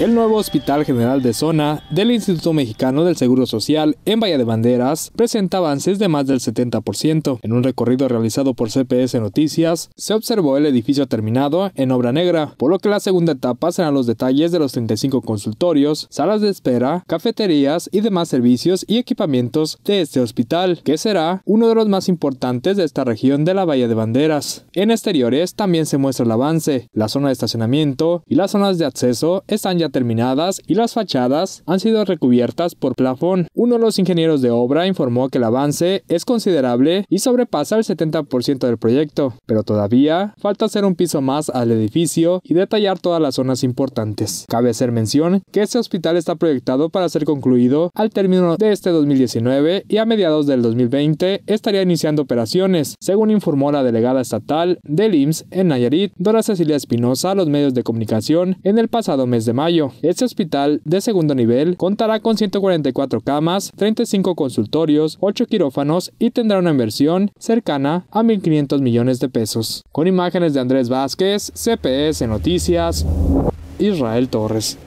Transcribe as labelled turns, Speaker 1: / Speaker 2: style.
Speaker 1: El nuevo Hospital General de Zona del Instituto Mexicano del Seguro Social en Bahía de Banderas presenta avances de más del 70%. En un recorrido realizado por CPS Noticias, se observó el edificio terminado en obra negra, por lo que la segunda etapa serán los detalles de los 35 consultorios, salas de espera, cafeterías y demás servicios y equipamientos de este hospital, que será uno de los más importantes de esta región de la Bahía de Banderas. En exteriores también se muestra el avance, la zona de estacionamiento y las zonas de acceso están ya terminadas y las fachadas han sido recubiertas por plafón. Uno de los ingenieros de obra informó que el avance es considerable y sobrepasa el 70% del proyecto, pero todavía falta hacer un piso más al edificio y detallar todas las zonas importantes. Cabe hacer mención que este hospital está proyectado para ser concluido al término de este 2019 y a mediados del 2020 estaría iniciando operaciones, según informó la delegada estatal del IMSS en Nayarit, Dora Cecilia Espinosa, a los medios de comunicación en el pasado mes de mayo. Este hospital de segundo nivel contará con 144 camas, 35 consultorios, 8 quirófanos y tendrá una inversión cercana a 1.500 millones de pesos. Con imágenes de Andrés Vázquez, CPS Noticias, Israel Torres.